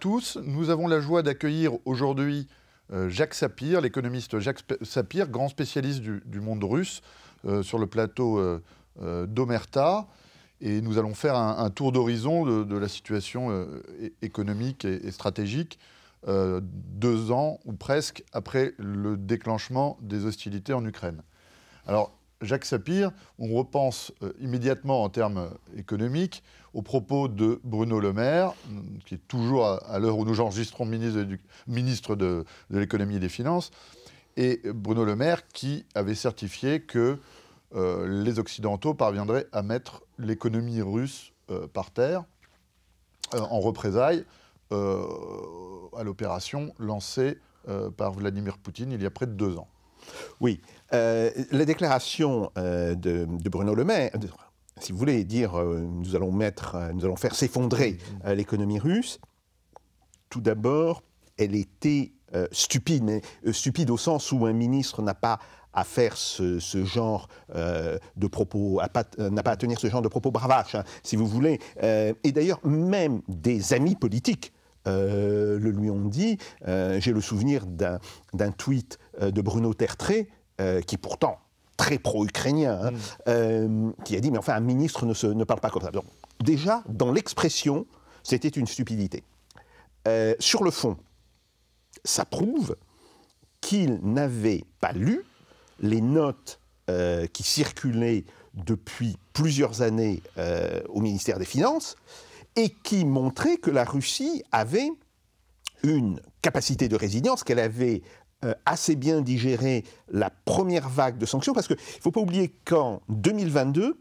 tous. Nous avons la joie d'accueillir aujourd'hui euh, Jacques Sapir, l'économiste Jacques Sapir, grand spécialiste du, monde russe euh, sur le plateau euh, d'Omerta. Et nous allons faire un, tour d'horizon de, la situation économique et, et stratégique deux ans ou presque après le déclenchement des hostilités en Ukraine. Alors, Jacques Sapir, on repense euh, immédiatement en termes euh, économiques aux propos de Bruno Le Maire, mm, qui est toujours, à, l'heure où nous enregistrons, ministre de, l'économie et des finances, et Bruno Le Maire qui avait certifié que euh, les Occidentaux parviendraient à mettre l'économie russe par terre en représailles à l'opération lancée par Vladimir Poutine il y a près de deux ans. Oui, euh, la déclaration euh, de, Bruno Le Maire, si vous voulez dire, euh, nous allons mettre, nous allons faire s'effondrer mm. l'économie russe. Tout d'abord, elle était stupide, mais stupide au sens où un ministre n'a pas à faire ce, genre de propos, n'a pas, à tenir ce genre de propos bravache, hein, si vous voulez. et d'ailleurs, même des amis politiques le lui ont dit. J'ai le souvenir d'un tweet de Bruno Tertré euh, qui pourtant très pro-ukrainien, hein, mm. euh, qui a dit, mais enfin, un ministre ne, ne parle pas comme ça. déjà, dans l'expression, c'était une stupidité. Euh, sur le fond, ça prouve qu'il n'avait pas lu les notes qui circulaient depuis plusieurs années au ministère des Finances et qui montraient que la Russie avait une capacité de résilience qu'elle avait euh, assez bien digéré la première vague de sanctions, parce qu'il ne faut pas oublier qu'en 2022,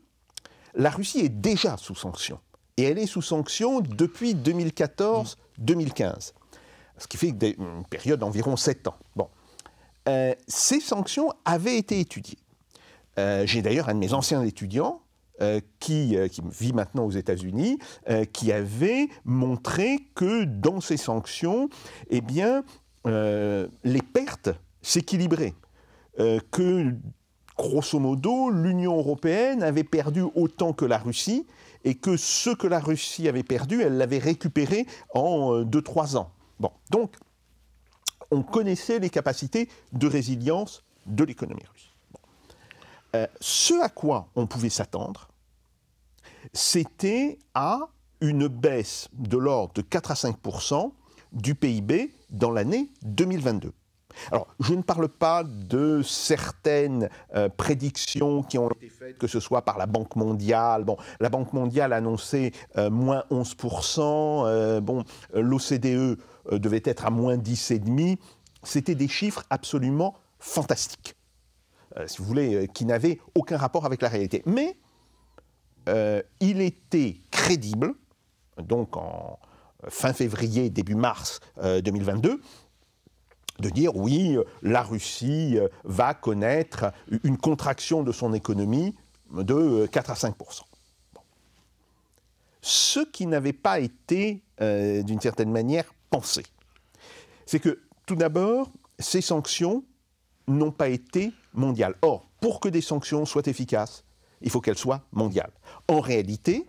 la Russie est déjà sous sanctions. Et elle est sous sanctions depuis 2014-2015, ce qui fait une période d'environ 7 ans. Bon. Euh, ces sanctions avaient été étudiées. Euh, j'ai d'ailleurs un de mes anciens étudiants qui, vit maintenant aux États-Unis, qui avait montré que dans ces sanctions, eh bien, euh, les pertes s'équilibraient, euh, que grosso modo, l'Union européenne avait perdu autant que la Russie et que ce que la Russie avait perdu, elle l'avait récupéré en 2-3 euh, ans. Bon, donc, on connaissait les capacités de résilience de l'économie russe. ce à quoi on pouvait s'attendre, c'était à une baisse de l'ordre de 4 à 5 du PIB dans l'année 2022. Alors, je ne parle pas de certaines euh, prédictions qui ont été faites, que ce soit par la Banque mondiale. Bon, la Banque mondiale annonçait euh, moins 11%. Euh, bon, l'OCDE devait être à moins 10,5%. C'était des chiffres absolument fantastiques, si vous voulez, qui n'avaient aucun rapport avec la réalité. Mais il était crédible, donc en, fin février, début mars 2022 euh, de dire oui, la Russie euh, va connaître une contraction de son économie de 4 euh, à 5 Ce qui n'avait pas été, d'une certaine manière, pensé, c'est que tout d'abord, ces sanctions n'ont pas été mondiales. Or, pour que des sanctions soient efficaces, il faut qu'elles soient mondiales. En réalité,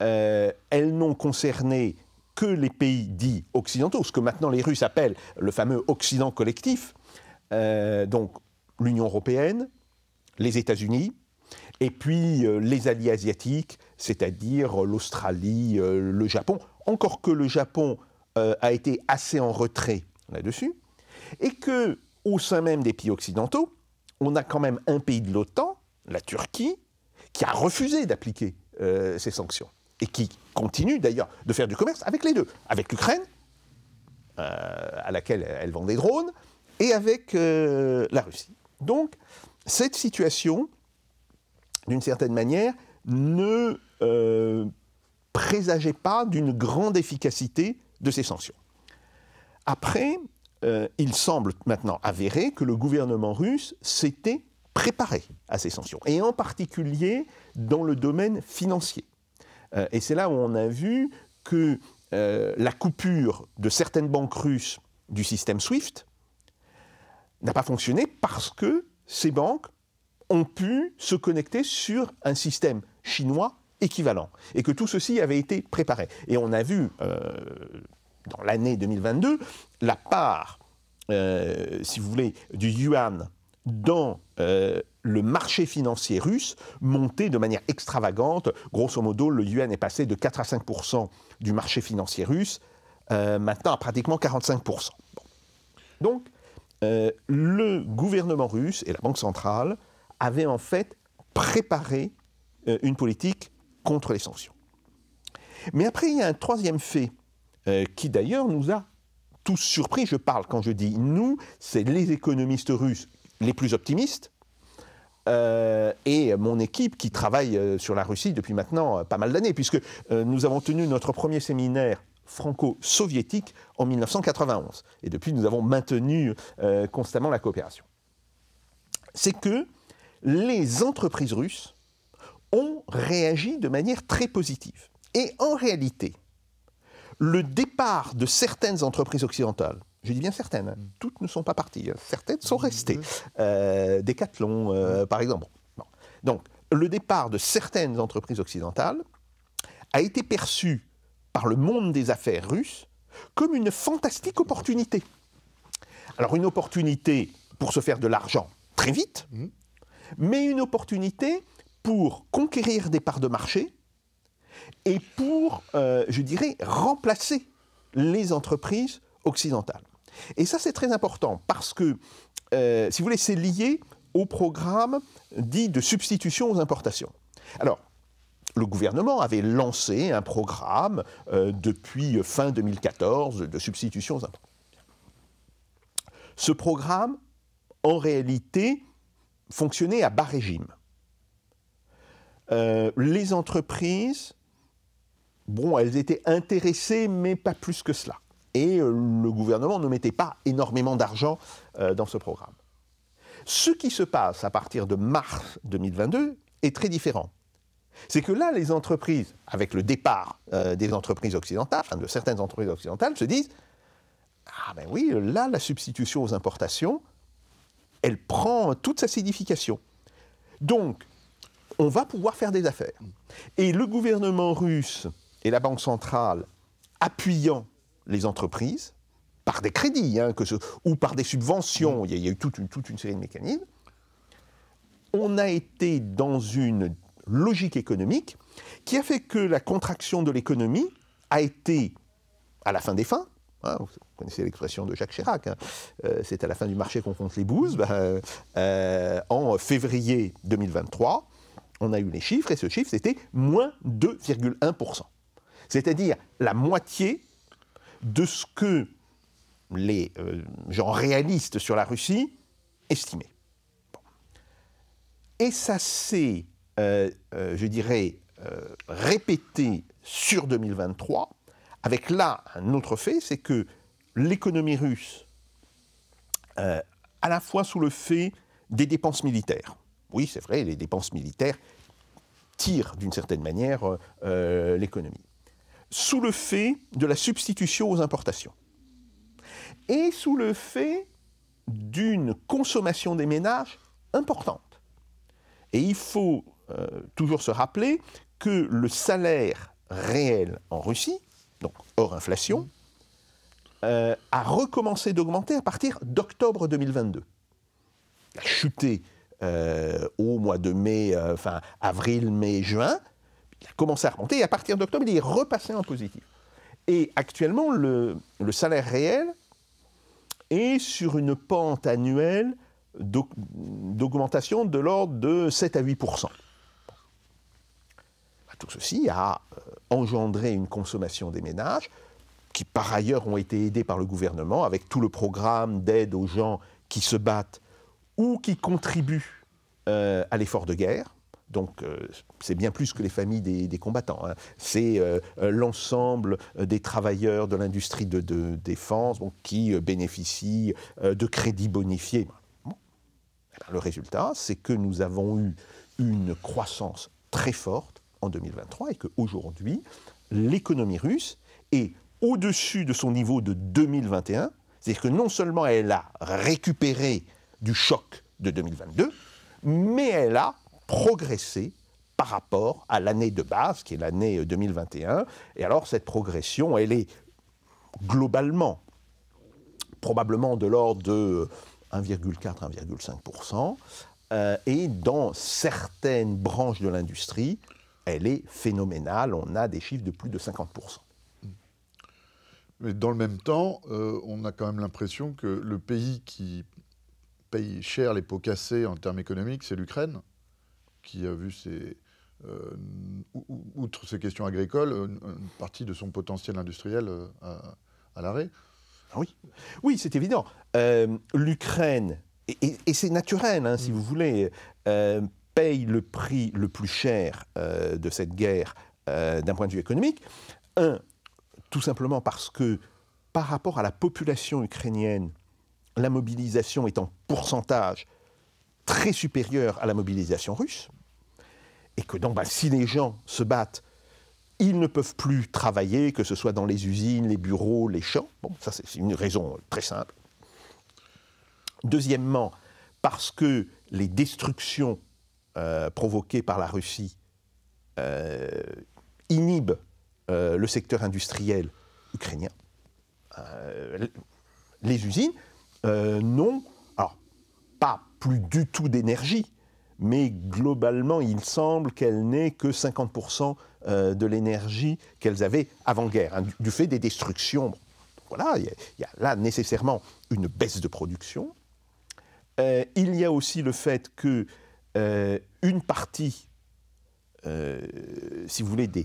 elles n'ont concerné que les pays dits occidentaux, ce que maintenant les Russes appellent le fameux Occident collectif, euh, donc l'Union européenne, les États-Unis, et puis euh, les alliés asiatiques, c'est-à-dire l'Australie, euh, le Japon, encore que le Japon a été assez en retrait là-dessus, et que au sein même des pays occidentaux, on a quand même un pays de l'OTAN, la Turquie, qui a refusé d'appliquer ces sanctions et qui continue d'ailleurs de faire du commerce avec les deux, avec l'Ukraine, euh, à laquelle elle vend des drones, et avec euh, la Russie. Donc, cette situation, d'une certaine manière, ne euh, présageait pas d'une grande efficacité de ces sanctions. Après, il semble maintenant avéré que le gouvernement russe s'était préparé à ces sanctions, et en particulier dans le domaine financier. Euh, et c'est là où on a vu que euh, la coupure de certaines banques russes du système SWIFT n'a pas fonctionné parce que ces banques ont pu se connecter sur un système chinois équivalent et que tout ceci avait été préparé. Et on a vu euh, dans l'année 2022 la part, si vous voulez, du yuan dans le marché financier russe montait de manière extravagante. Grosso modo, le yuan est passé de 4 à 5 du marché financier russe, euh, maintenant à pratiquement 45 Donc, euh, le gouvernement russe et la Banque centrale avaient en fait préparé euh, une politique contre les sanctions. Mais après, il y a un troisième fait qui d'ailleurs nous a tous surpris. Je parle quand je dis nous, c'est les économistes russes les plus optimistes, euh, et mon équipe qui travaille euh, sur la Russie depuis maintenant euh, pas mal d'années, puisque nous avons tenu notre premier séminaire franco-soviétique en 1991. Et depuis, nous avons maintenu constamment la coopération. C'est que les entreprises russes ont réagi de manière très positive. Et en réalité, le départ de certaines entreprises occidentales, je dis bien certaines, hein. mm. toutes ne sont pas parties, hein. certaines sont restées. Euh, euh par exemple. Donc, le départ de certaines entreprises occidentales a été perçu par le monde des affaires russes comme une fantastique opportunité. Alors, une opportunité pour se faire de l'argent très vite, mm. mais une opportunité pour conquérir des parts de marché et pour, euh, je dirais, remplacer les entreprises occidentales. Et ça, c'est très important parce que, euh, si vous voulez, c'est lié au programme dit de substitution aux importations. Alors, le gouvernement avait lancé un programme euh, depuis fin 2014 de substitution aux importations. Ce programme, en réalité, fonctionnait à bas régime. Euh, les entreprises, bon, elles étaient intéressées, mais pas plus que cela et euh, le gouvernement ne mettait pas énormément d'argent euh, dans ce programme. Ce qui se passe à partir de mars 2022 est très différent. C'est que là, les entreprises, avec le départ euh, des entreprises occidentales, de certaines entreprises occidentales, se disent Ah ben oui, là, la substitution aux importations, elle prend toute sa signification. Donc, on va pouvoir faire des affaires. Et le gouvernement russe et la Banque centrale, appuyant les entreprises, par des crédits hein, ou par des subventions, mmh. il y a, eu toute une, série de mécanismes, on a été dans une logique économique qui a fait que la contraction de l'économie a été à la fin des fins. Hein, vous connaissez l'expression de Jacques Chirac, hein. euh, c'est à la fin du marché qu'on compte les bouses. Bah, euh, en février 2023, on a eu les chiffres et ce chiffre, c'était moins 2,1%. C'est-à-dire la moitié de ce que les euh, gens réalistes sur la Russie estimaient. Et ça s'est, euh, euh, je dirais, répété sur 2023, avec là un autre fait, c'est que l'économie russe, à la fois sous le fait des dépenses militaires, oui c'est vrai, les dépenses militaires tirent d'une certaine manière l'économie, sous le fait de la substitution aux importations et sous le fait d'une consommation des ménages importante. Et il faut euh, toujours se rappeler que le salaire réel en Russie, donc hors inflation, euh, a recommencé d'augmenter à partir d'octobre 2022. a chuté euh, au mois de mai, enfin avril, mai, juin, il a commencé à remonter, et à partir d'octobre, il est repassé en positif. Et actuellement, le, salaire réel est sur une pente annuelle d'augmentation de l'ordre de 7 à 8 bah, Tout ceci a euh, engendré une consommation des ménages, qui par ailleurs ont été aidés par le gouvernement avec tout le programme d'aide aux gens qui se battent ou qui contribuent euh, à l'effort de guerre. Donc euh, c'est bien plus que les familles des, combattants. Hein. C'est euh, l'ensemble euh, des travailleurs de l'industrie de, défense qui bénéficient de crédits bonifiés. Eh ben, le résultat, c'est que nous avons eu une croissance très forte en 2023 et qu'aujourd'hui, l'économie russe est au-dessus de son niveau de 2021. C'est-à-dire que non seulement elle a récupéré du choc de 2022, mais elle a progressé par rapport à l'année de base, qui est l'année 2021. Euh, et alors cette progression, elle est globalement probablement de l'ordre de 1,4-1,5%. Euh, euh, et dans certaines branches de l'industrie, elle est phénoménale. On a des chiffres de plus de 50%. Mais dans le même temps, on a quand même l'impression que le pays qui paye cher les pots cassés en termes économiques, c'est l'Ukraine qui a vu euh, outre ces questions agricoles, une, partie de son potentiel industriel euh, à, l'arrêt. Ah oui, oui c'est évident. Euh, L'Ukraine, et, c'est naturel, hein, si mm. vous voulez, paye le prix le plus cher de cette guerre d'un point de vue économique. Un, tout simplement parce que par rapport à la population ukrainienne, la mobilisation est en pourcentage très supérieure à la mobilisation russe, et que donc, ben, si les gens se battent, ils ne peuvent plus travailler, que ce soit dans les usines, les bureaux, les champs. Bon, ça, c'est une raison très simple. Deuxièmement, parce que les destructions euh, provoquées par la Russie euh, inhibent euh, le secteur industriel ukrainien. les usines n'ont plus du tout d'énergie, mais globalement, il semble qu'elle n'ait que 50% euh, de l'énergie qu'elles avaient avant-guerre, hein, du fait des destructions. Voilà, il y, a là nécessairement une baisse de production. Euh, il y a aussi le fait que euh, une partie, si vous voulez, des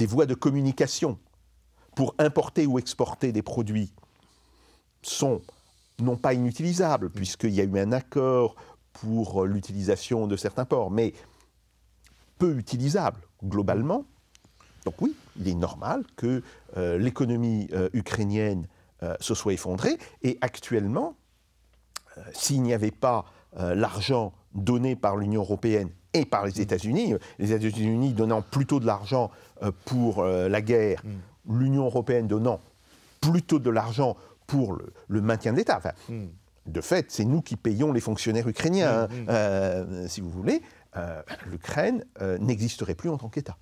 voies de communication pour importer ou exporter des produits sont non pas inutilisables, puisqu'il y a eu un accord pour l'utilisation de certains ports, mais peu utilisable globalement. Donc oui, il est normal que euh, l'économie euh, ukrainienne euh, se soit effondrée. Et actuellement, s'il n'y avait pas l'argent donné par l'Union européenne et par les États-Unis, les États-Unis donnant plutôt de l'argent pour la guerre, mm. l'Union européenne donnant plutôt de l'argent pour le, maintien de l'État. Hmm. De fait, c'est nous qui payons les fonctionnaires ukrainiens, hmm, hein. hmm. Euh, si vous voulez. Euh, L'Ukraine euh, n'existerait plus en tant qu'État.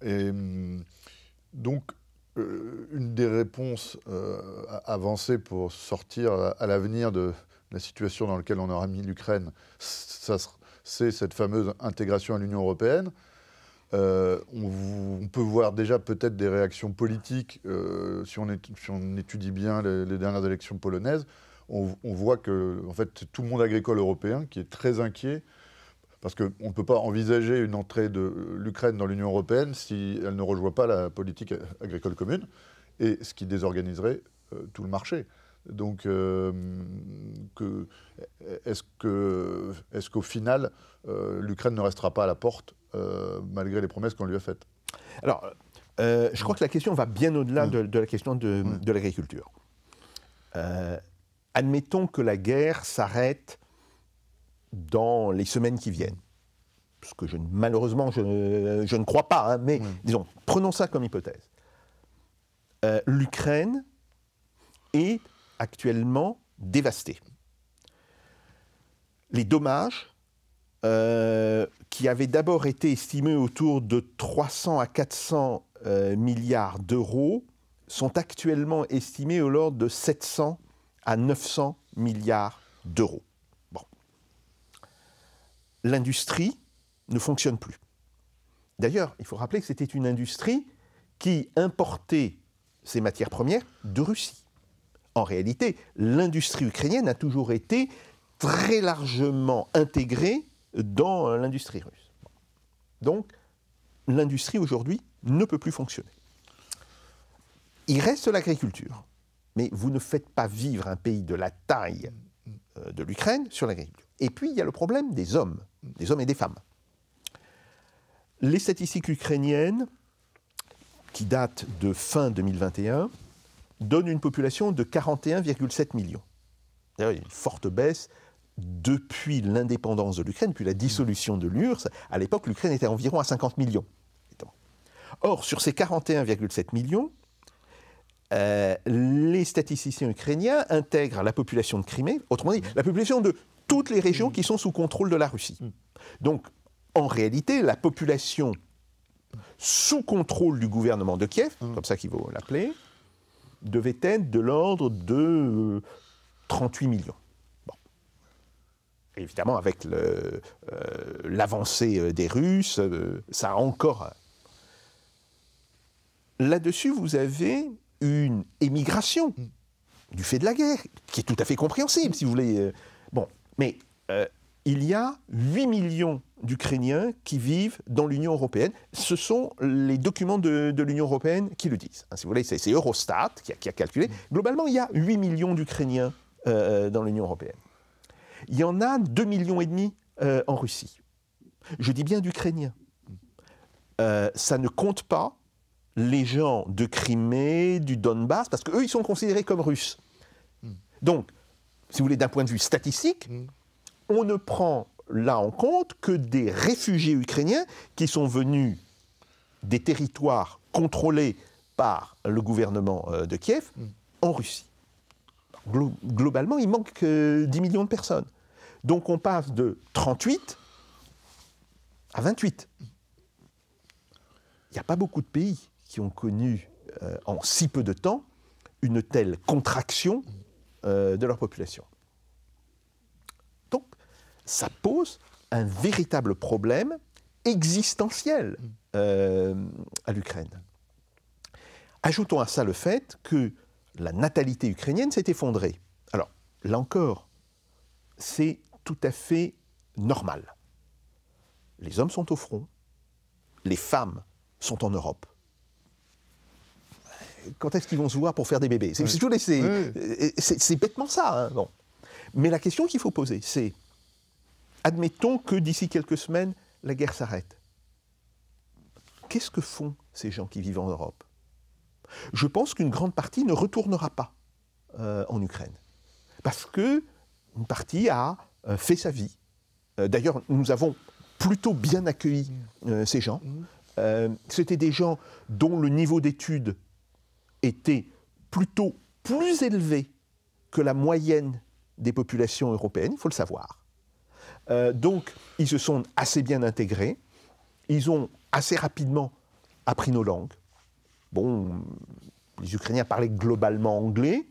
Et donc, une des réponses avancées pour sortir à l'avenir de la situation dans laquelle on aura mis l'Ukraine, c'est cette fameuse intégration à l'Union européenne. Euh, on, peut voir déjà peut-être des réactions politiques euh, si, on étudie bien les, dernières élections polonaises. On, voit que en fait tout le monde agricole européen qui est très inquiet parce qu'on ne peut pas envisager une entrée de l'Ukraine dans l'Union européenne si elle ne rejoint pas la politique agricole commune et ce qui désorganiserait euh, tout le marché. Donc, est-ce qu'au final, l'Ukraine ne restera pas à la porte euh, malgré les promesses qu'on lui a faites. Alors, euh, je crois que la question va bien au-delà mm. de, la question de, mm. l'agriculture. Euh, admettons que la guerre s'arrête dans les semaines qui viennent. Ce que je, malheureusement, je, ne, crois pas, hein, mais mm. disons, prenons ça comme hypothèse. L'Ukraine est actuellement dévastée. Les dommages euh, qui avait d'abord été estimés autour de 300 à 400 euh, milliards d'euros, sont actuellement estimés au l'ordre de 700 à 900 milliards d'euros. Bon. L'industrie ne fonctionne plus. D'ailleurs, il faut rappeler que c'était une industrie qui importait ses matières premières de Russie. En réalité, l'industrie ukrainienne a toujours été très largement intégrée dans euh, l'industrie russe. Donc, l'industrie aujourd'hui ne peut plus fonctionner. Il reste l'agriculture, mais vous ne faites pas vivre un pays de la taille euh, de l'Ukraine sur l'agriculture. Et puis, il y a le problème des hommes, des hommes et des femmes. Les statistiques ukrainiennes, qui datent de fin 2021, donnent une population de 41,7 millions. D'ailleurs, il y a une forte baisse depuis l'indépendance de l'Ukraine, puis la dissolution de l'URSS, à l'époque, l'Ukraine était environ à 50 millions. Or, sur ces 41,7 millions, euh, les statisticiens ukrainiens intègrent la population de Crimée, autrement dit, la population de toutes les régions qui sont sous contrôle de la Russie. Donc, en réalité, la population sous contrôle du gouvernement de Kiev, comme ça qu'il vaut l'appeler, devait être de l'ordre de 38 euh, millions évidemment, avec euh, l'avancée euh, des Russes, euh, ça a encore. Là-dessus, vous avez une émigration du fait de la guerre, qui est tout à fait compréhensible, si vous voulez. Bon, mais il y a 8 millions d'Ukrainiens qui vivent dans l'Union européenne. Ce sont les documents de, l'Union européenne qui le disent. Hein, si vous voulez, c'est Eurostat qui a, calculé. Globalement, il y a 8 millions d'Ukrainiens dans l'Union européenne. Il y en a 2,5 millions et demi euh, en Russie. Je dis bien d'Ukrainiens. Euh, ça ne compte pas les gens de Crimée, du Donbass, parce qu'eux, ils sont considérés comme russes. Hmm. Donc, si vous voulez, d'un point de vue statistique, hmm. on ne prend là en compte que des réfugiés ukrainiens qui sont venus des territoires contrôlés par le gouvernement euh, de Kiev hmm. en Russie globalement, il manque 10 millions de personnes. Donc on passe de 38 à 28. Il n'y a pas beaucoup de pays qui ont connu euh, en si peu de temps une telle contraction euh, de leur population. Donc ça pose un véritable problème existentiel euh, à l'Ukraine. Ajoutons à ça le fait que la natalité ukrainienne s'est effondrée. Alors, là encore, c'est tout à fait normal. Les hommes sont au front, les femmes sont en Europe. Quand est-ce qu'ils vont se voir pour faire des bébés C'est bêtement ça. Hein, Mais la question qu'il faut poser, c'est, admettons que d'ici quelques semaines, la guerre s'arrête. Qu'est-ce que font ces gens qui vivent en Europe je pense qu'une grande partie ne retournera pas euh, en Ukraine. Parce que partie a euh, fait sa vie. Euh, d'ailleurs, nous avons plutôt bien accueilli ces gens. Mm. C'était des gens dont le niveau d'études était plutôt plus élevé que la moyenne des populations européennes, il faut le savoir. donc, ils se sont assez bien intégrés, ils ont assez rapidement appris nos langues, bon, les Ukrainiens parlaient globalement anglais,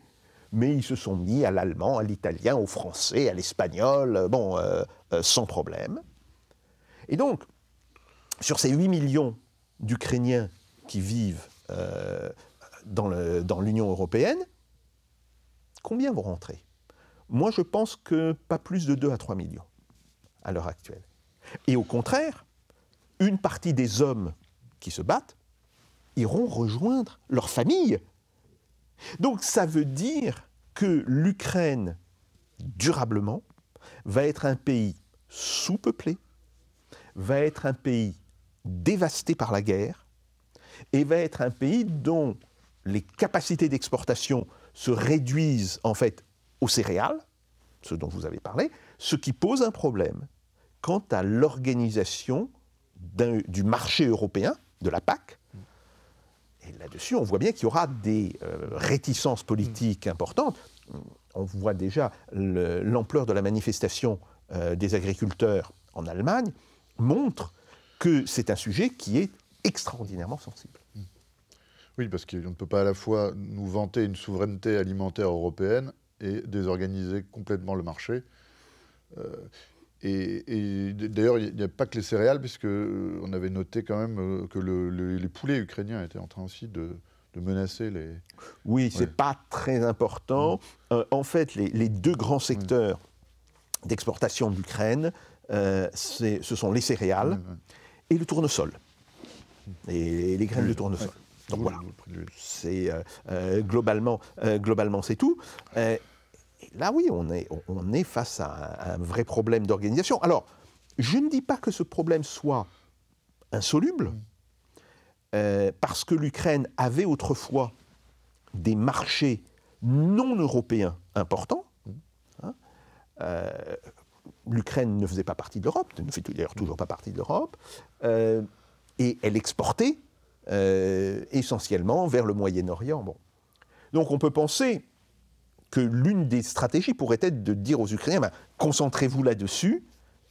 mais ils se sont mis à l'allemand, à l'italien, au français, à l'espagnol, euh, bon, euh, euh, sans problème. Et donc, sur ces 8 millions d'Ukrainiens qui vivent dans l'Union européenne, combien vont rentrer Moi, je pense que pas plus de 2 à 3 millions à l'heure actuelle. Et au contraire, une partie des hommes qui se battent iront rejoindre leur famille. Donc ça veut dire que l'Ukraine, durablement, va être un pays sous-peuplé, va être un pays dévasté par la guerre, et va être un pays dont les capacités d'exportation se réduisent en fait aux céréales, ce dont vous avez parlé, ce qui pose un problème quant à l'organisation du marché européen, de la PAC, et là-dessus, on voit bien qu'il y aura des euh, réticences politiques mm. importantes. On voit déjà l'ampleur de la manifestation euh, des agriculteurs en Allemagne montre que c'est un sujet qui est extraordinairement sensible. Mm. Oui, parce qu'on ne peut pas à la fois nous vanter une souveraineté alimentaire européenne et désorganiser complètement le marché. Euh, et, d'ailleurs, il n'y a pas que les céréales, puisqu'on euh, on avait noté quand même euh, que les poulets ukrainiens étaient en train aussi de, menacer les. Oui, ce c'est pas très important. Mm. Euh, en fait, les, deux grands secteurs d'exportation d'Ukraine, l'Ukraine, ce sont les céréales et le tournesol. Mm. Et, les graines de tournesol. Donc voilà, c'est globalement, globalement c'est tout. Et là, oui, on est, face à un, vrai problème d'organisation. Alors, je ne dis pas que ce problème soit insoluble, mm. euh, parce que l'Ukraine avait autrefois des marchés non européens importants. Mm. Hein. Euh, L'Ukraine ne faisait pas partie de l'Europe, ne fait d'ailleurs toujours pas partie de l'Europe, euh, et elle exportait essentiellement vers le Moyen-Orient. Donc on peut penser que l'une des stratégies pourrait être de dire aux Ukrainiens, ben, concentrez-vous là-dessus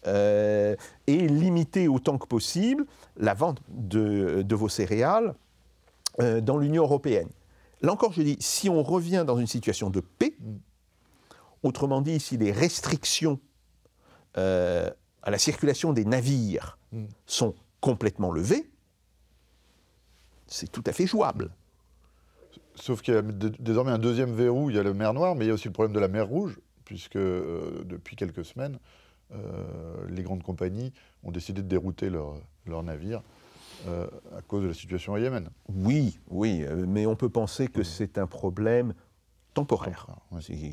euh, et limitez autant que possible la vente de, vos céréales euh, dans l'Union européenne. Là encore, je dis, si on revient dans une situation de paix, autrement dit, si les restrictions euh, à la circulation des navires hmm. sont complètement levées, c'est tout à fait jouable. Sauf qu'il y a désormais un deuxième verrou, il y a la mer Noire, mais il y a aussi le problème de la mer Rouge, puisque euh, depuis quelques semaines, euh, les grandes compagnies ont décidé de dérouter leurs navires euh, à cause de la situation au Yémen. Oui, oui, mais on peut penser que c'est un problème temporaire,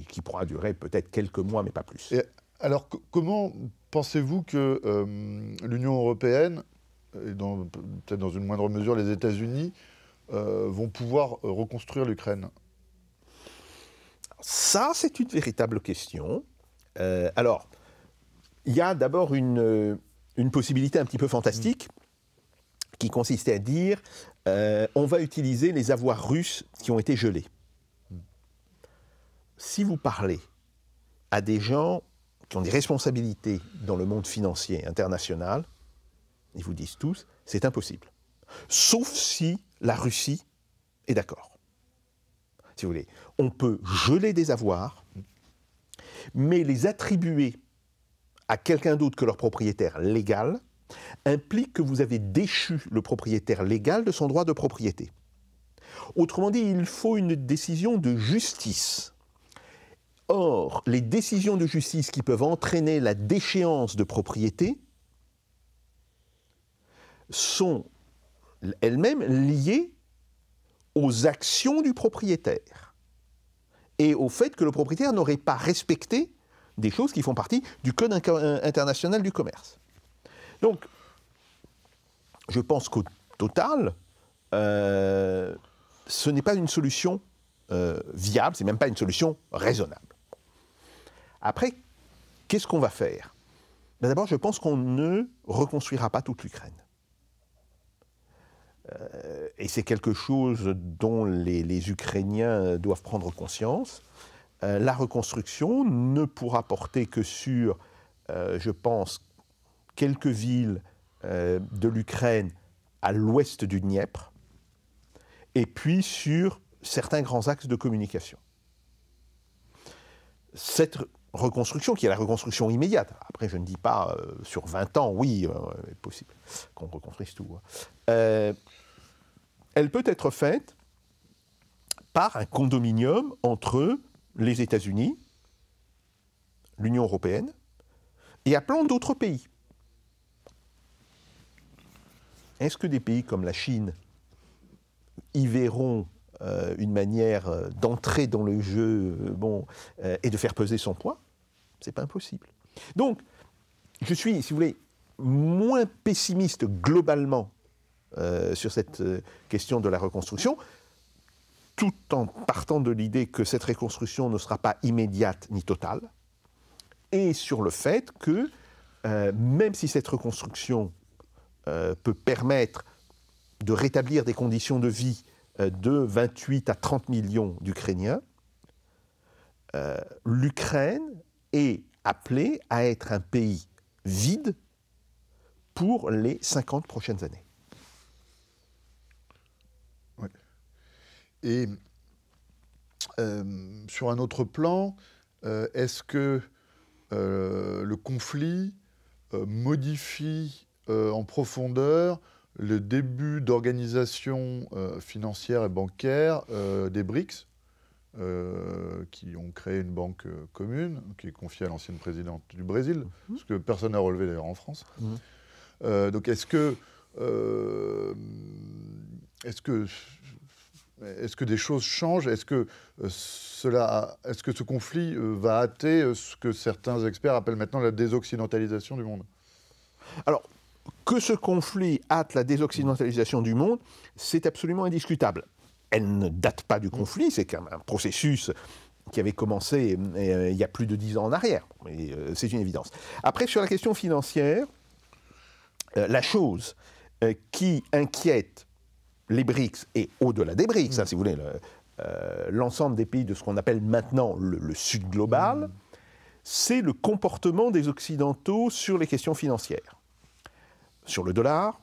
qui pourra durer peut-être quelques mois, mais pas plus. alors, comment pensez-vous que l'Union européenne, et peut-être dans une moindre mesure les États-Unis, euh, vont pouvoir euh, reconstruire l'Ukraine Ça, c'est une véritable question. Euh, alors, il y a d'abord une, une, possibilité un petit peu fantastique mm. qui consistait à dire on va utiliser les avoirs russes qui ont été gelés. Mm. Si vous parlez à des gens qui ont des responsabilités dans le monde financier international, ils vous disent tous, c'est impossible. Sauf si la Russie est d'accord. Si vous voulez, on peut geler des avoirs, mais les attribuer à quelqu'un d'autre que leur propriétaire légal implique que vous avez déchu le propriétaire légal de son droit de propriété. Autrement dit, il faut une décision de justice. Or, les décisions de justice qui peuvent entraîner la déchéance de propriété sont elle-même liée aux actions du propriétaire et au fait que le propriétaire n'aurait pas respecté des choses qui font partie du Code euh, international du commerce. Donc, je pense qu'au total, euh, ce n'est pas une solution viable, euh, viable, c'est même pas une solution raisonnable. Après, qu'est-ce qu'on va faire ben, D'abord, je pense qu'on ne reconstruira pas toute l'Ukraine. Euh, et c'est quelque chose dont les, Ukrainiens doivent prendre conscience. Euh, la reconstruction ne pourra porter que sur, euh, je pense, quelques villes de l'Ukraine à l'ouest du Dniepr, et puis sur certains grands axes de communication. Cette reconstruction, qui est la reconstruction immédiate. Après, je ne dis pas sur 20 ans, oui, euh, possible qu'on reconstruise tout. Hein, elle peut être faite par un condominium entre les États-Unis, l'Union européenne et à plein d'autres pays. Est-ce que des pays comme la Chine y verront euh, une manière euh, d'entrer dans le jeu euh, bon, et de faire peser son poids C'est pas impossible. Donc, je suis, si vous voulez, moins pessimiste globalement euh, sur cette euh, question de la reconstruction, tout en partant de l'idée que cette reconstruction ne sera pas immédiate ni totale, et sur le fait que euh, même si cette reconstruction peut permettre de rétablir des conditions de vie de 28 à 30 millions d'Ukrainiens, l'Ukraine est appelée à être un pays vide pour les 50 prochaines années. Et euh, sur un autre plan, euh, est-ce que euh, le conflit modifie en profondeur le début d'organisation financière et bancaire des BRICS, qui ont créé une banque commune, qui est confiée à l'ancienne présidente du Brésil, mhm. parce ce que personne n'a relevé d'ailleurs en France. Mhm. donc est-ce que, est-ce que est-ce que des choses changent euh, Est-ce que, -ce que ce conflit euh, va hâter euh, ce que certains experts appellent maintenant la désoccidentalisation du monde Alors, que ce conflit hâte la désoccidentalisation du monde, c'est absolument indiscutable. Elle ne date pas du conflit, c'est un, un processus qui avait commencé il y a plus de dix ans en arrière. c'est une évidence. Après, sur la question financière, la chose qui inquiète les BRICS et au-delà des BRICS, mm. hein, si vous voulez, euh, l'ensemble des pays de ce qu'on appelle maintenant le, Sud global, mm. c'est le comportement des Occidentaux sur les questions financières, sur le dollar,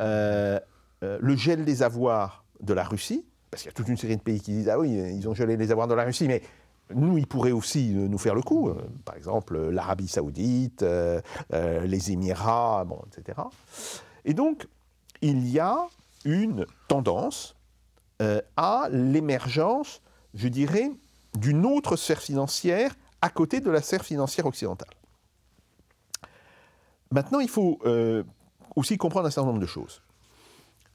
euh, euh, le gel des avoirs de la Russie, parce qu'il y a toute une série de pays qui disent ah oui, ils ont gelé les avoirs de la Russie, mais nous, ils pourraient aussi nous faire le coup. Par exemple, l'Arabie saoudite, les Émirats, etc. Et donc, il y a une tendance euh, à l'émergence, je dirais, d'une autre sphère financière à côté de la sphère financière occidentale. Maintenant, il faut euh, aussi comprendre un certain nombre de choses.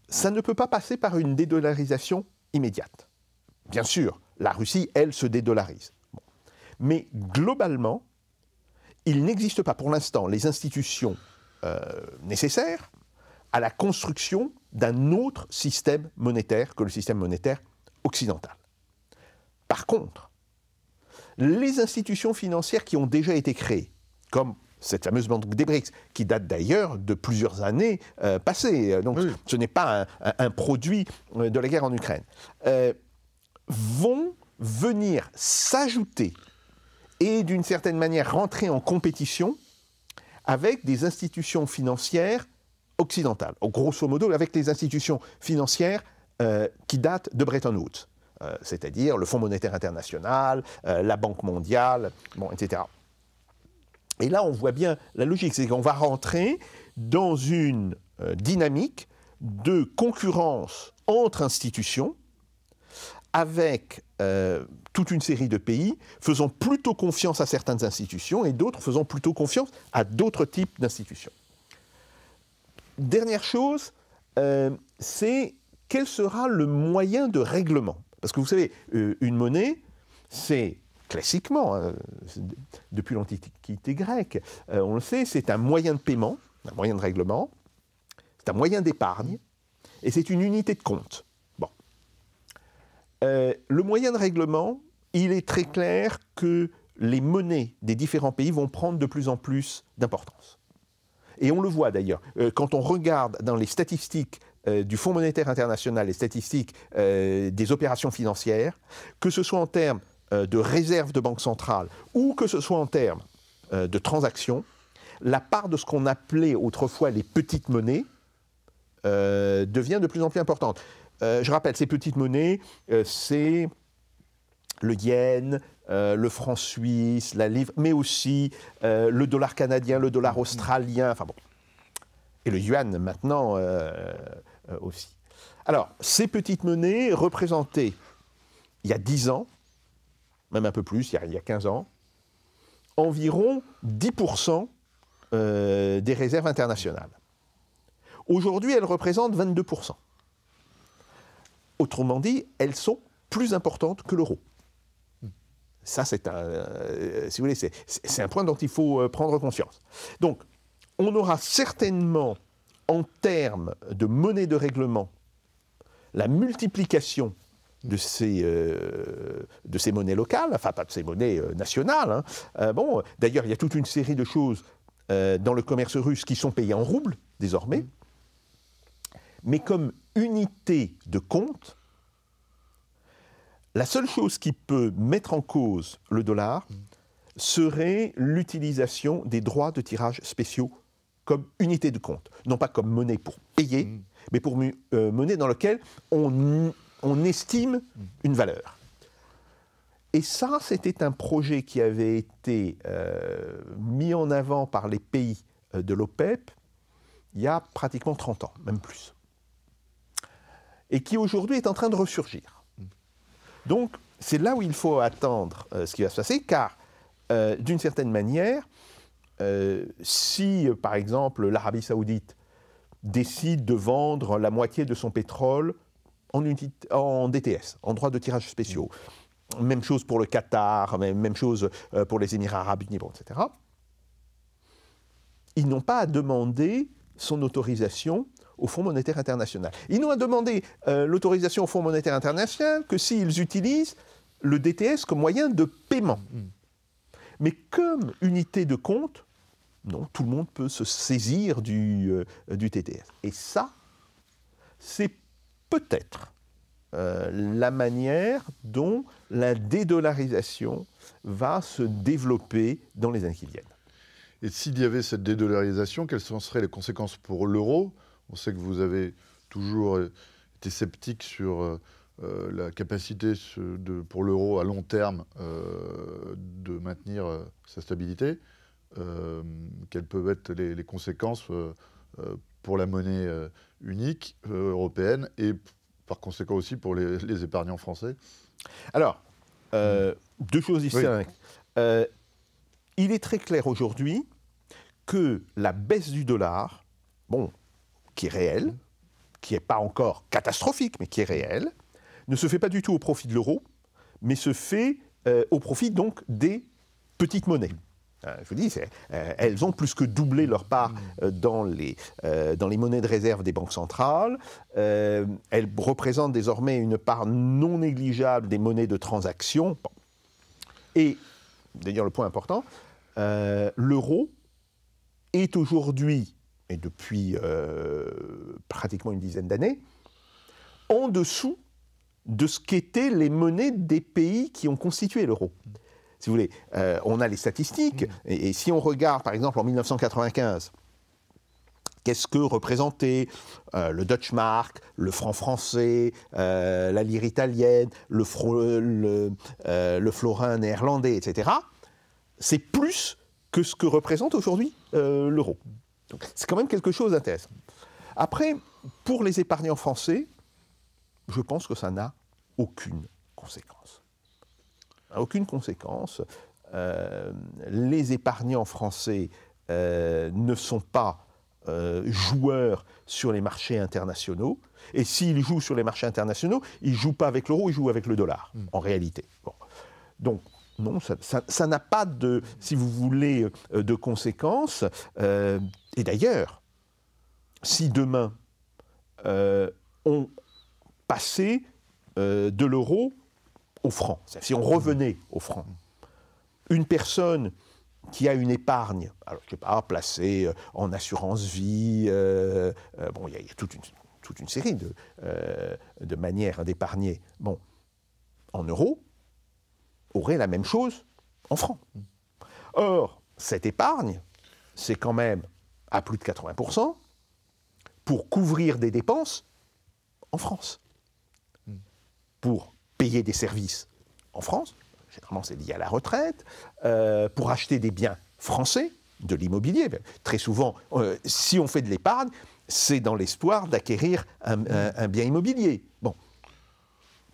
Ça ne peut pas passer par une dédollarisation immédiate. Bien sûr, la Russie, elle, se dédollarise. Mais globalement, il n'existe pas pour l'instant les institutions euh, nécessaires à la construction d'un autre système monétaire que le système monétaire occidental. Par contre, les institutions financières qui ont déjà été créées, comme cette fameuse banque des BRICS, qui date d'ailleurs de plusieurs années euh, passées, euh, donc ce n'est pas un, produit euh, de la guerre en Ukraine, vont venir s'ajouter et d'une certaine manière rentrer en compétition avec des institutions financières occidentale, grosso modo avec les institutions financières euh, qui datent de Bretton Woods, euh, c'est-à-dire le Fonds monétaire international, euh, la Banque mondiale, bon, etc. Et là, on voit bien la logique, c'est qu'on va rentrer dans une dynamique de concurrence entre institutions avec toute une série de pays faisant plutôt confiance à certaines institutions et d'autres faisant plutôt confiance à d'autres types d'institutions. Dernière chose, euh, c'est quel sera le moyen de règlement Parce que vous savez, euh, une monnaie, c'est classiquement, hein, depuis l'Antiquité grecque, euh, on le sait, c'est un moyen de paiement, un moyen de règlement, c'est un moyen d'épargne, et c'est une unité de compte. Bon. le moyen de règlement, il est très clair que les monnaies des différents pays vont prendre de plus en plus d'importance. Et on le voit d'ailleurs. Euh, quand on regarde dans les statistiques euh, du Fonds monétaire international, les statistiques euh, des opérations financières, que ce soit en termes de réserves de banque centrale ou que ce soit en termes de transactions, la part de ce qu'on appelait autrefois les petites monnaies devient de plus en plus importante. je rappelle, ces petites monnaies, c'est le yen, euh, le franc suisse, la livre, mais aussi euh, le dollar canadien, le dollar australien, enfin bon. Et le yuan maintenant euh, aussi. Alors, ces petites monnaies représentaient, il y a 10 ans, même un peu plus, il y a, il y a 15 ans, environ 10% des réserves internationales. Aujourd'hui, elles représentent 22%. Autrement dit, elles sont plus importantes que l'euro. Ça, c'est un, euh, voulez, c'est un point dont il faut euh, prendre conscience. Donc, on aura certainement, en termes de monnaie de règlement, la multiplication de ces, euh, de ces monnaies locales, enfin pas de ces monnaies nationales. Hein. bon, d'ailleurs, il y a toute une série de choses dans le commerce russe qui sont payées en roubles désormais, mais comme unité de compte, la seule chose qui peut mettre en cause le dollar mm. serait l'utilisation des droits de tirage spéciaux comme unité de compte, non pas comme monnaie pour payer, mm. mais pour euh, monnaie dans laquelle on, estime mm. une valeur. Et ça, c'était un projet qui avait été euh, mis en avant par les pays euh, de l'OPEP il y a pratiquement 30 ans, même plus, et qui aujourd'hui est en train de ressurgir. Donc, c'est là où il faut attendre euh, ce qui va se passer, car euh, d'une certaine manière, euh, si par exemple l'Arabie saoudite décide de vendre la moitié de son pétrole en, DTS, en droits de tirage spéciaux, même chose pour le Qatar, même chose pour les Émirats arabes unis, etc., ils n'ont pas à demander son autorisation au Fonds monétaire international. Ils n'ont à demander euh, l'autorisation au Fonds monétaire international que s'ils utilisent le DTS comme moyen de paiement. Hmm. Mais comme unité de compte, non, tout le monde peut se saisir du, DTS. Euh, du TTS. Et ça, c'est peut-être euh, la manière dont la dédollarisation va se développer dans les années qui viennent. Et s'il y avait cette dédollarisation, quelles seraient les conséquences pour l'euro on sait que vous avez toujours euh, été sceptique sur euh, euh, la capacité pour l'euro à long terme de maintenir sa stabilité. quelles peuvent être les, conséquences pour la monnaie unique européenne et par conséquent aussi pour les, épargnants français Alors, deux choses ici. il est très clair aujourd'hui que la baisse du dollar, bon, qui est réel, qui n'est pas encore catastrophique, mais qui est réel, ne se fait pas du tout au profit de l'euro, mais se fait euh, au profit donc des petites monnaies. Euh, je vous dis, euh, elles ont plus que doublé leur part dans, les, dans les monnaies de réserve des banques centrales. elles représentent désormais une part non négligeable des monnaies de transaction. Et, d'ailleurs, le point important, l'euro est aujourd'hui et depuis euh, pratiquement une dizaine d'années, en dessous de ce qu'étaient les monnaies des pays qui ont constitué l'euro. Si vous voulez, euh, on a les statistiques, mm. et, si on regarde par exemple en 1995, qu'est-ce que représentait euh, le Deutschmark, le franc français, la lire italienne, le, le florin néerlandais, etc. C'est plus que ce que représente aujourd'hui l'euro. C'est quand même quelque chose d'intéressant. Après, pour les épargnants français, je pense que ça n'a aucune conséquence. Aucune conséquence. Euh, les épargnants français euh, ne sont pas euh, joueurs sur les marchés internationaux. Et s'ils jouent sur les marchés internationaux, ils ne jouent pas avec l'euro, ils jouent avec le dollar, hmm. en réalité. Donc, non, ça n'a pas de, si vous voulez, euh, de conséquences. Euh, et d'ailleurs, si demain euh, on passait de l'euro au franc, si on revenait au franc, une personne qui a une épargne, alors je sais pas, placée en assurance vie, bon, il y, a toute une, série de, de manières d'épargner. Bon, en euros, aurait la même chose en francs. Or, cette épargne, c'est quand même à plus de 80% pour couvrir des dépenses en France. Pour payer des services en France, généralement c'est lié à la retraite, euh, pour acheter des biens français, de l'immobilier. Très souvent, euh, si on fait de l'épargne, c'est dans l'espoir d'acquérir un, un bien immobilier. Bon,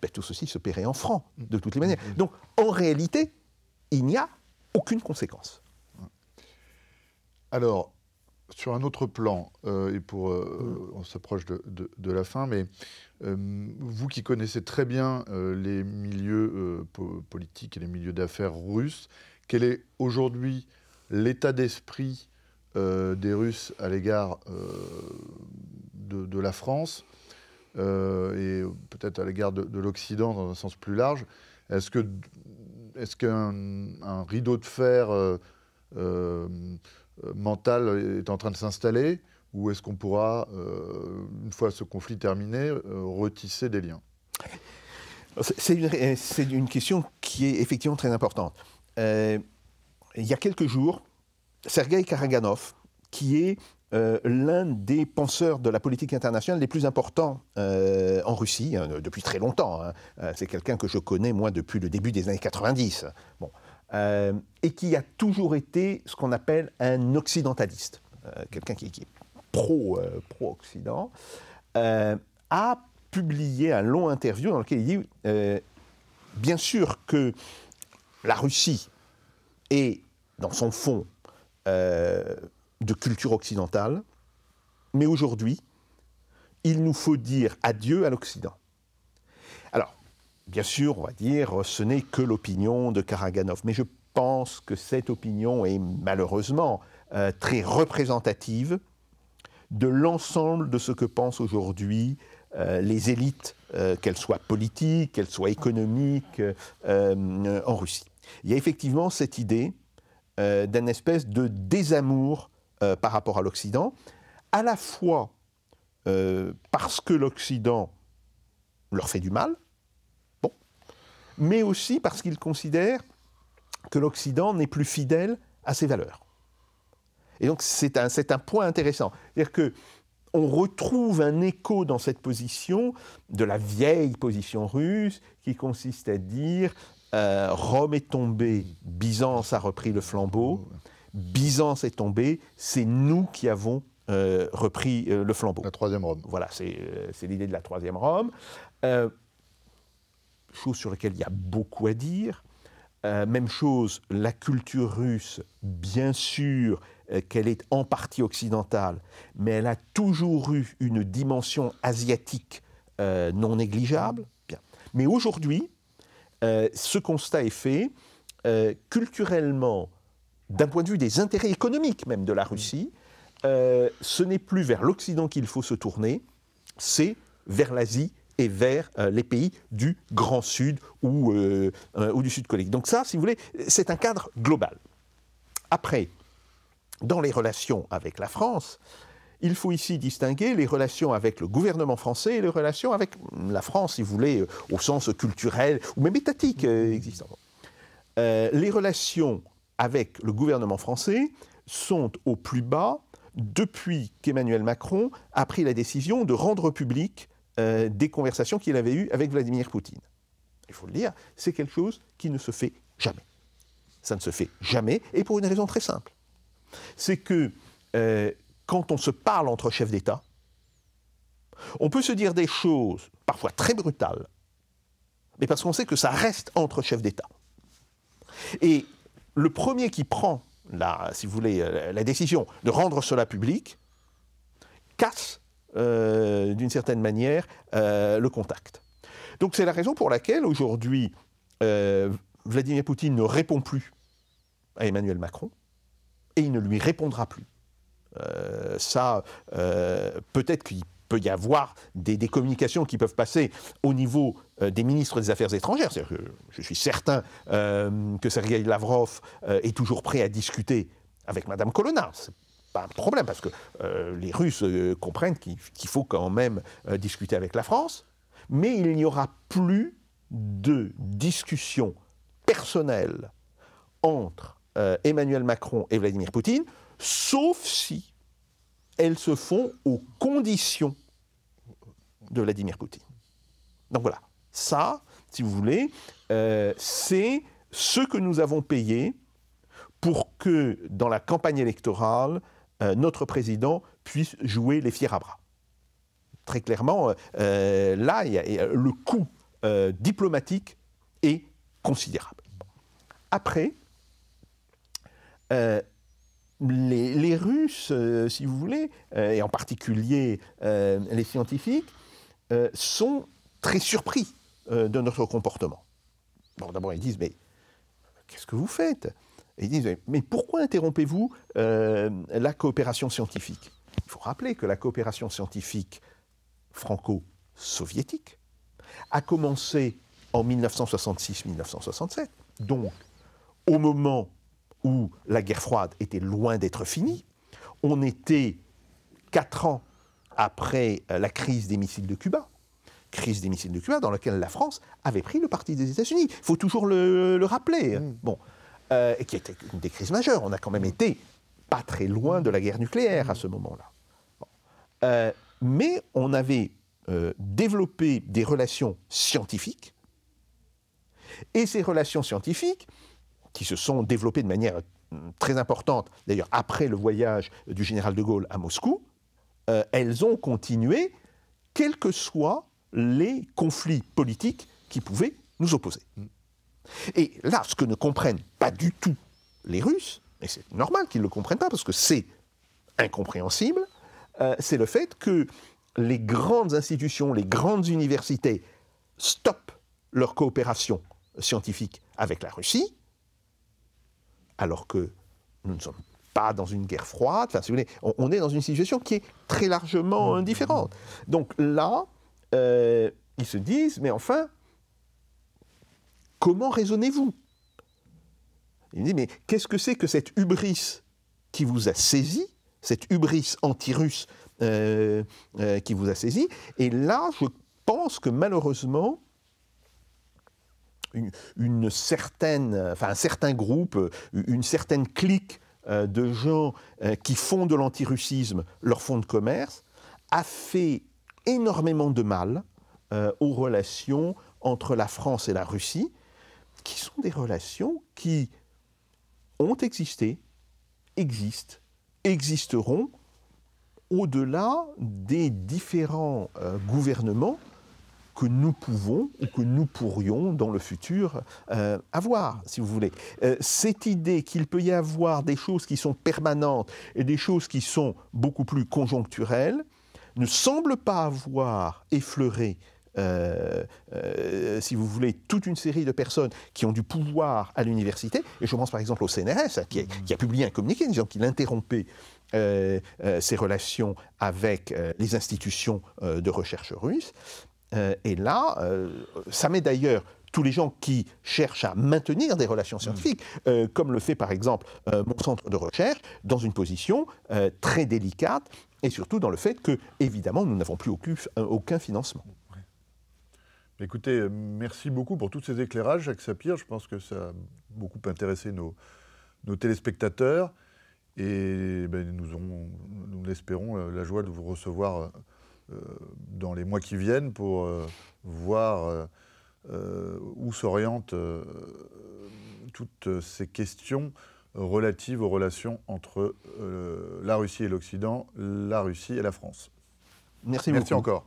ben, tout ceci se paierait en francs, mm. de toutes les manières. Mm. Donc, en réalité, il n'y a aucune conséquence. Mm. Alors, sur un autre plan, euh, et pour, euh, on s'approche de, la fin, mais euh, vous qui connaissez très bien les milieux politiques et les milieux d'affaires russes, quel est aujourd'hui l'état d'esprit des Russes à l'égard de, la France euh, et peut-être à l'égard de, l'Occident dans un sens plus large. Est-ce que est-ce qu'un rideau de fer euh, euh, mental est en train de s'installer ou est-ce qu'on pourra, une fois ce conflit terminé, retisser des liens C'est une, une, question qui est effectivement très importante. il y a quelques jours, Sergei Karaganov, qui est euh, l'un des penseurs de la politique internationale les plus importants euh, en Russie, hein, depuis très longtemps. Hein. Euh, c'est quelqu'un que je connais, moi, depuis le début des années 90. Bon. et qui a toujours été ce qu'on appelle un occidentaliste, quelqu'un qui, est pro-Occident, a publié un long interview dans lequel il dit Bien sûr que la Russie est, dans son fond, de culture occidentale, mais aujourd'hui, il nous faut dire adieu à l'Occident. Alors, bien sûr, on va dire, ce n'est que l'opinion de Karaganov, mais je pense que cette opinion est malheureusement euh, très représentative de l'ensemble de ce que pensent aujourd'hui euh, les élites, euh, qu'elles soient politiques, qu'elles soient économiques, en Russie. Il y a effectivement cette idée d'un espèce de désamour euh, par rapport à l'Occident, à la fois euh, parce que l'Occident leur fait du mal, bon, mais aussi parce qu'ils considèrent que l'Occident n'est plus fidèle à ses valeurs. Et donc c'est un, point intéressant. C'est-à-dire que on retrouve un écho dans cette position de la vieille position russe qui consiste à dire euh, Rome est tombée, Byzance a repris le flambeau. Byzance est tombée, c'est nous qui avons euh, repris euh, le flambeau. La troisième Rome. Voilà, c'est euh, l'idée de la troisième Rome. chose sur laquelle il y a beaucoup à dire. même chose, la culture russe, bien sûr qu'elle est en partie occidentale, mais elle a toujours eu une dimension asiatique non négligeable. Bien. Mais aujourd'hui, ce constat est fait. culturellement, d'un point de vue des intérêts économiques même de la Russie, euh, ce n'est plus vers l'Occident qu'il faut se tourner, c'est vers l'Asie et vers euh, les pays du Grand Sud ou, euh, du Sud collectif Donc ça, si vous voulez, c'est un cadre global. Après, dans les relations avec la France, il faut ici distinguer les relations avec le gouvernement français et les relations avec la France, si vous voulez, au sens culturel ou même étatique existant. les relations avec le gouvernement français sont au plus bas depuis qu'Emmanuel Macron a pris la décision de rendre public euh, des conversations qu'il avait eues avec Vladimir Poutine. Il faut le dire, c'est quelque chose qui ne se fait jamais. Ça ne se fait jamais, et pour une raison très simple. C'est que euh, quand on se parle entre chefs d'État, on peut se dire des choses parfois très brutales, mais parce qu'on sait que ça reste entre chefs d'État. Et le premier qui prend la, si vous voulez, euh, la décision de rendre cela public casse euh, d'une certaine manière euh, le contact. Donc c'est la raison pour laquelle aujourd'hui Vladimir Poutine ne répond plus à Emmanuel Macron et il ne lui répondra plus. ça, peut-être qu'il peut y avoir des, communications qui peuvent passer au niveau euh, des ministres des Affaires étrangères. Que je suis certain euh, que Sergei Lavrov euh, est toujours prêt à discuter avec Mme Colonna. C'est pas un problème parce que les Russes comprennent qu'il faut quand même discuter avec la France. Mais il n'y aura plus de discussion personnelle entre Emmanuel Macron et Vladimir Poutine, sauf si elles se font aux conditions de Vladimir Poutine. Donc voilà, ça, si vous voulez, euh, c'est ce que nous avons payé pour que dans la campagne électorale, euh, notre président puisse jouer les fiers à bras. Très clairement, euh, là, le coût diplomatique est considérable. Après, les, Russes, si vous voulez, et en particulier les scientifiques, euh, sont très surpris euh, de notre comportement. d'abord, ils disent, mais qu'est-ce que vous faites Ils disent, mais pourquoi interrompez-vous euh, la coopération scientifique Il faut rappeler que la coopération scientifique franco-soviétique a commencé en 1966-1967, donc au moment où la guerre froide était loin d'être finie, on était quatre ans après euh, la crise des missiles de Cuba, crise des missiles de Cuba dans laquelle la France avait pris le parti des États-Unis. Il faut toujours le, rappeler. Bon, euh, qui était une des crises majeures. On a quand même été pas très loin de la guerre nucléaire à ce moment-là. Euh, mais on avait euh, développé des relations scientifiques. Et ces relations scientifiques, qui se sont développées de manière mm, très importante, d'ailleurs après le voyage du général de Gaulle à Moscou, euh, elles ont continué, quels que soient les conflits politiques qui pouvaient nous opposer. Mm. Et là, ce que ne comprennent pas du tout les Russes, et c'est normal qu'ils ne le comprennent pas parce que c'est incompréhensible, euh, c'est le fait que les grandes institutions, les grandes universités stoppent leur coopération scientifique avec la Russie, alors que nous ne sommes pas dans une guerre froide. on, est dans une situation qui est très largement mmh. indifférente. Donc là, euh, ils se disent, mais enfin, comment raisonnez-vous Ils me disent, mais qu'est-ce que c'est que cette hubris qui vous a saisi, cette hubris anti-russe euh, euh, qui vous a saisi Et là, je pense que malheureusement, certaine, enfin un certain groupe, une certaine clique euh, de gens euh, qui font de l'antirussisme leur fonds de commerce, a fait énormément de mal euh, aux relations entre la France et la Russie, qui sont des relations qui ont existé, existent, existeront au-delà des différents gouvernements que nous pouvons ou que nous pourrions dans le futur euh, avoir, si vous voulez. Euh, cette idée qu'il peut y avoir des choses qui sont permanentes et des choses qui sont beaucoup plus conjoncturelles ne semble pas avoir effleuré euh, si vous voulez, toute une série de personnes qui ont du pouvoir à l'université. Et je pense par exemple au CNRS, qui a, publié un communiqué disant qu'il interrompait ses relations avec les institutions de recherche russes. Euh, et là, euh, ça met d'ailleurs tous les gens qui cherchent à maintenir des relations mm. scientifiques, euh, comme le fait par exemple mon centre de recherche, dans une position très délicate, et surtout dans le fait que, évidemment, nous n'avons plus aucun, financement. Écoutez, merci beaucoup pour tous ces éclairages, Jacques Sapir. Je pense que ça a beaucoup intéressé nos, téléspectateurs. Et ben, nous, nous espérons la joie de vous recevoir euh, dans les mois qui viennent pour euh, voir euh, où s'orientent toutes ces questions relatives aux relations entre la Russie et l'Occident, la Russie et la France. Merci, beaucoup. – Merci encore.